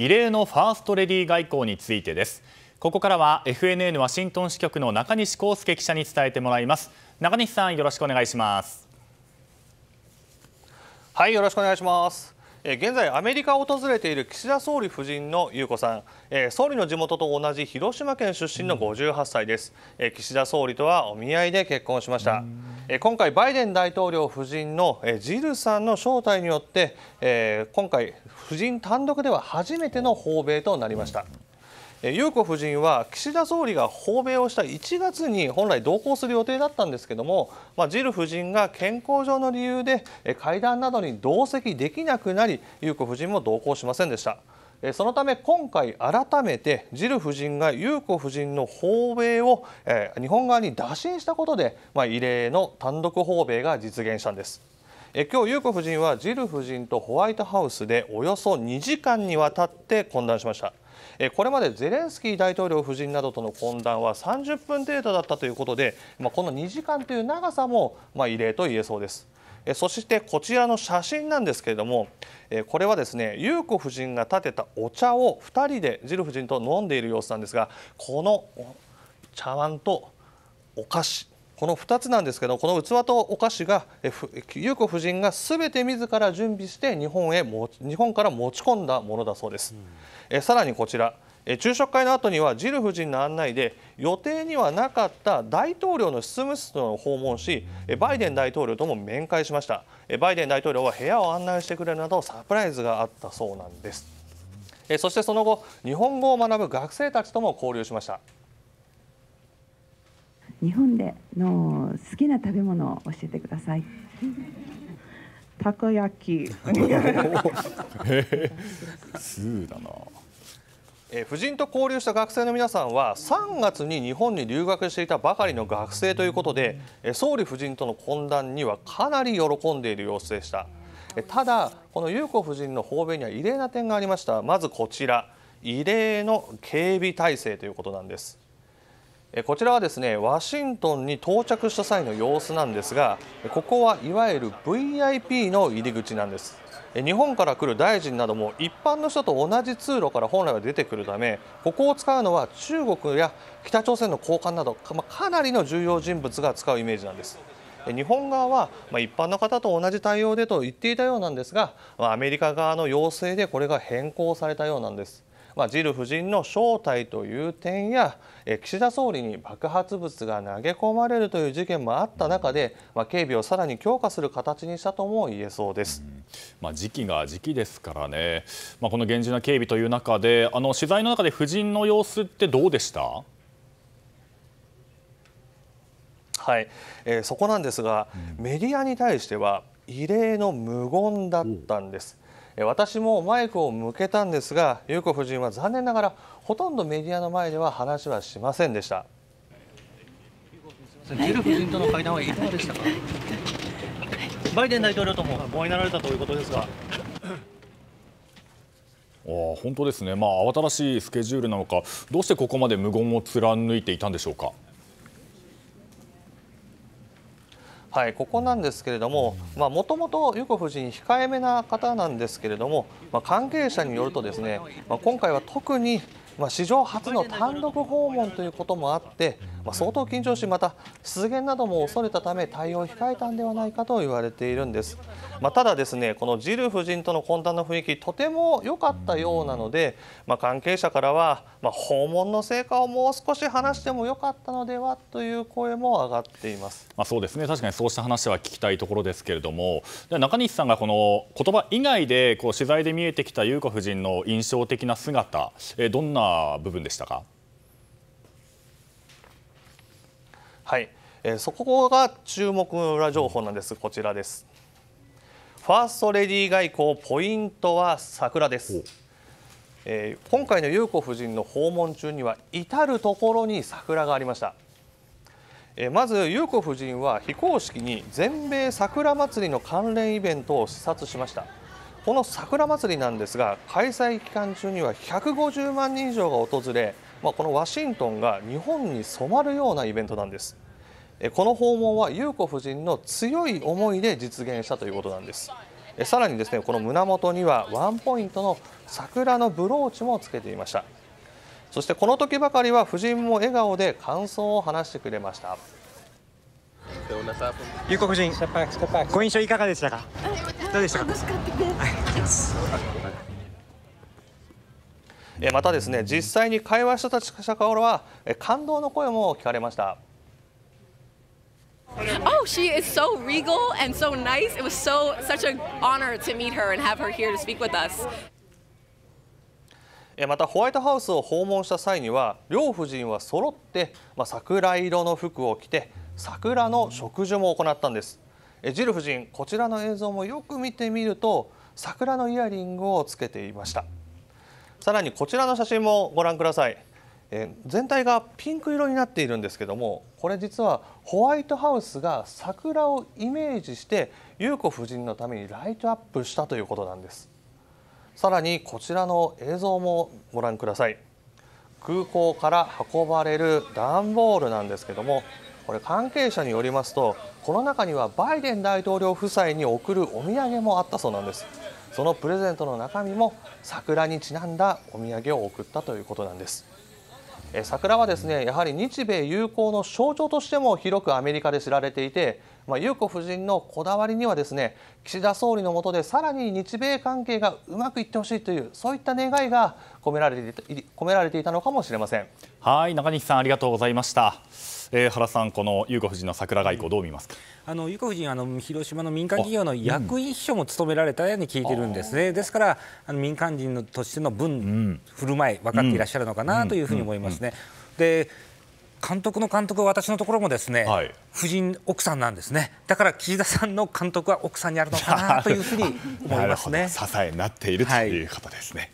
異例のファーストレディー外交についてですここからは FNN ワシントン支局の中西康介記者に伝えてもらいます中西さんよろしくお願いしますはいよろしくお願いします現在アメリカを訪れている岸田総理夫人の優子さん総理の地元と同じ広島県出身の58歳です岸田総理とはお見合いで結婚しました今回バイデン大統領夫人のジルさんの招待によって今回夫人単独では初めての訪米となりました。裕子夫人は岸田総理が訪米をした1月に本来同行する予定だったんですけども、まあ、ジル夫人が健康上の理由で会談などに同席できなくなり裕子夫人も同行しませんでした。そのため今回改めてジル夫人が裕子夫人の訪米を日本側に打診したことで、まあ、異例の単独訪米が実現したんです。え今日、裕子夫人はジル夫人とホワイトハウスでおよそ2時間にわたって懇談しました。これまでゼレンスキー大統領夫人などとの懇談は30分程度だったということで、まこの2時間という長さも、ま異例と言えそうです。そしてこちらの写真なんですけれどもこれはですね裕子夫人が立てたお茶を2人でジル夫人と飲んでいる様子なんですがこの茶碗とお菓子この2つなんですけどこの器とお菓子が裕子夫人が全て自ら準備して日本へ日本から持ち込んだものだそうです、うん、さらにこちら昼食会の後にはジル夫人の案内で予定にはなかった大統領の執務室を訪問しバイデン大統領とも面会しましたバイデン大統領は部屋を案内してくれるなどサプライズがあったそうなんですそしてその後日本語を学ぶ学生たちとも交流しました日本での好きな食べ物を教えてください。たこ焼き。す ーだな。え夫人と交流した学生の皆さんは3月に日本に留学していたばかりの学生ということで、えー、総理夫人との懇談にはかなり喜んでいる様子でした、えー、ただこの裕子夫人の訪米には異例な点がありましたまずこちら異例の警備体制ということなんですこちらはですねワシントンに到着した際の様子なんですがここはいわゆる VIP の入り口なんです日本から来る大臣なども一般の人と同じ通路から本来は出てくるためここを使うのは中国や北朝鮮の高官などかなりの重要人物が使うイメージなんです日本側は一般の方と同じ対応でと言っていたようなんですがアメリカ側の要請でこれが変更されたようなんですまあ、ジル夫人の正体という点や岸田総理に爆発物が投げ込まれるという事件もあった中で、まあ、警備をさらに強化する形にしたとも言えそうです、まあ、時期が時期ですからね、まあ、この厳重な警備という中であの取材の中で夫人の様子ってどうでしたはい、えー、そこなんですが、メディアに対しては異例の無言だったんです。うん私もマイクを向けたんですが裕子夫人は残念ながらほとんどメディアの前では話はしませんでしたジル夫人との会談はいかがでしたかバイデン大統領ともご会いになられたということですがあ本当ですね、まあ、慌ただしいスケジュールなのかどうしてここまで無言を貫いていたんでしょうか。はい、ここなんですけれども、もともと裕子夫人、控えめな方なんですけれども、まあ、関係者によると、ですね、まあ、今回は特に、まあ、史上初の単独訪問ということもあって、まあ、相当緊張しまた出現なども恐れたため対応を控えたんではないかと言われているんです、まあ、ただですねこのジル夫人との懇談の雰囲気とても良かったようなので、まあ、関係者からは、ま訪問の成果をもう少し話しても良かったのではという声も上がっています、まそうですね確かにそうした話は聞きたいところですけれども中西さんがこの言葉以外でこう取材で見えてきた裕子夫人の印象的な姿えどんな部分でしたかはい、えー、そこが注目の裏情報なんですこちらですファーストレディー外交ポイントは桜ですえー、今回の裕子夫人の訪問中には至る所に桜がありました、えー、まず裕子夫人は非公式に全米桜祭りの関連イベントを視察しましたこの桜祭りなんですが開催期間中には150万人以上が訪れまあ、このワシントンが日本に染まるようなイベントなんですこの訪問は裕子夫人の強い思いで実現したということなんですさらにですねこの胸元にはワンポイントの桜のブローチもつけていましたそしてこの時ばかりは夫人も笑顔で感想を話してくれました裕子夫人ご印象いかがでしたかどうでしたかまたですね実際に会話したした頃は感動の声も聞かれました。Oh, she is so regal and so nice. It was so such an honor to meet her and have her here to speak with us. またホワイトハウスを訪問した際には両夫人は揃って、まあ、桜色の服を着て桜の植樹も行ったんですジル夫人こちらの映像もよく見てみると桜のイヤリングをつけていました。さらにこちらの写真もご覧ください、え全体がピンク色になっているんですけどもこれ実はホワイトハウスが桜をイメージして裕子夫人のためにライトアップしたということなんですさらにこちらの映像もご覧ください空港から運ばれる段ボールなんですけどもこれ関係者によりますとこの中にはバイデン大統領夫妻に贈るお土産もあったそうなんですそのプレゼントの中身も桜にちなんだお土産を送ったということなんです桜はですねやはり日米友好の象徴としても広くアメリカで知られていて、まあ、裕子夫人のこだわりにはですね岸田総理の下でさらに日米関係がうまくいってほしいというそういった願いが込められていた込められていたのかもしれませんはい中西さんありがとうございました。えー、原さん、この裕子夫人の桜外交、どう見ますかあの裕子夫人あの、広島の民間企業の役員秘書も務められたように聞いてるんですね、うん、ですからあの民間人のとしての分、うん、振る舞い、分かっていらっしゃるのかなというふうに思いますね。で監督の監督は私のところもですね、はい、夫人奥さんなんですねだから岸田さんの監督は奥さんにあるのかなというふうに思いますね 支えになっているということですね、はい